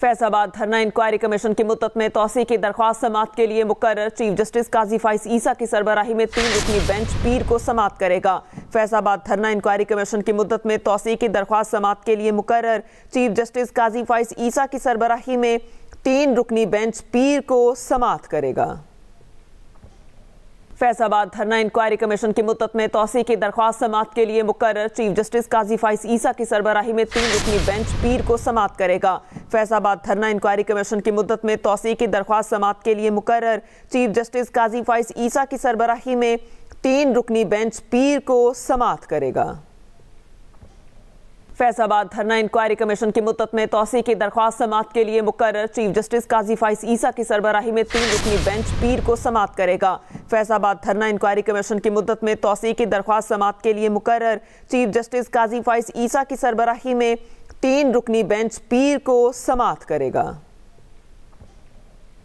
फैजाबाद धरना inquiry commission की मुद्दत में तोसी की दरख्वास्त समात के लिए मुकर चीफ जस्टिस काजी फाइस ईसा की सरबराही में तीन रुकनी बेंच पीर को समात करेगा फैजाबाद धरना इंक्वायरी कमीशन की मुद्दत में तोसी की दरख्वास्त समात के लिए मुकर चीफ जस्टिस काजी फाइस ईसा की सरबराही में तीन रुकनी बेंच पीर को समात करेगा फैजाबाद धरना इंक्वायरी कमीशन की मुद्दत में तोसी की दरख्वास्त समात के लिए मुकर चीफ जस्टिस काजी फाइस ईसा की सरबराही में तीन रुकनी बेंच पीर को समात करेगा फैजाबाद धरना इंक्वायरी कमीशन की मुद्दत में तोसी की दरख्वास्त समात के लिए मुकर चीफ जस्टिस काजी फाइस ईसा की सरबराही में तीन रुकनी बेंच पीर को समात करेगा फैजाबाद धरना इंक्वायरी कमीशन की मुद्दत में तोसी की दरख्वास्त समात के लिए मुकर चीफ जस्टिस काजी फाइस ईसा की सरबराही में तीन रुकनी बेंच पीर को समात करेगा फैजाबाद धरना इंक्वायरी कमीशन की मुद्दत में तोसी की दरख्वास्त समाप्त के लिए मुकर चीफ जस्टिस काजी फाइज ईसा की सरबराही में तीन रुकनी बेंच पीर को समाप्त करेगा